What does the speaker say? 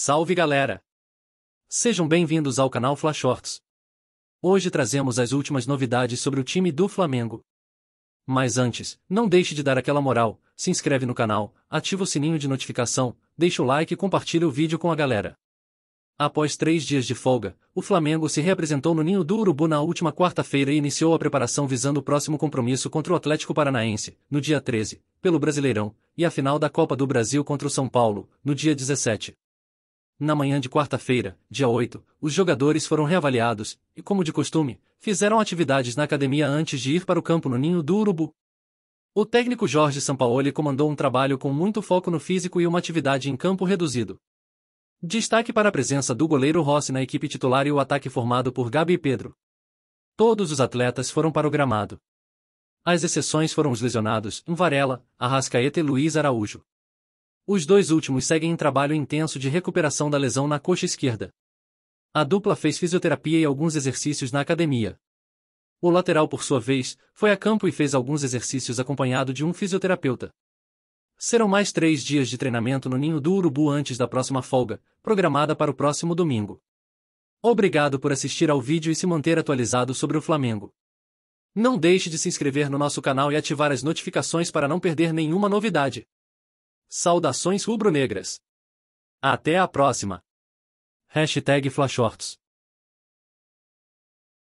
Salve galera! Sejam bem-vindos ao canal Flash Shorts. Hoje trazemos as últimas novidades sobre o time do Flamengo. Mas antes, não deixe de dar aquela moral, se inscreve no canal, ativa o sininho de notificação, deixa o like e compartilha o vídeo com a galera. Após três dias de folga, o Flamengo se reapresentou no Ninho do Urubu na última quarta-feira e iniciou a preparação visando o próximo compromisso contra o Atlético Paranaense, no dia 13, pelo Brasileirão, e a final da Copa do Brasil contra o São Paulo, no dia 17. Na manhã de quarta-feira, dia 8, os jogadores foram reavaliados e, como de costume, fizeram atividades na academia antes de ir para o campo no Ninho do Urubu. O técnico Jorge Sampaoli comandou um trabalho com muito foco no físico e uma atividade em campo reduzido. Destaque para a presença do goleiro Rossi na equipe titular e o ataque formado por Gabi e Pedro. Todos os atletas foram para o gramado. As exceções foram os lesionados, Varela, Arrascaeta e Luiz Araújo. Os dois últimos seguem em trabalho intenso de recuperação da lesão na coxa esquerda. A dupla fez fisioterapia e alguns exercícios na academia. O lateral, por sua vez, foi a campo e fez alguns exercícios acompanhado de um fisioterapeuta. Serão mais três dias de treinamento no Ninho do Urubu antes da próxima folga, programada para o próximo domingo. Obrigado por assistir ao vídeo e se manter atualizado sobre o Flamengo. Não deixe de se inscrever no nosso canal e ativar as notificações para não perder nenhuma novidade. Saudações rubro-negras. Até a próxima. Hashtag Flashorts.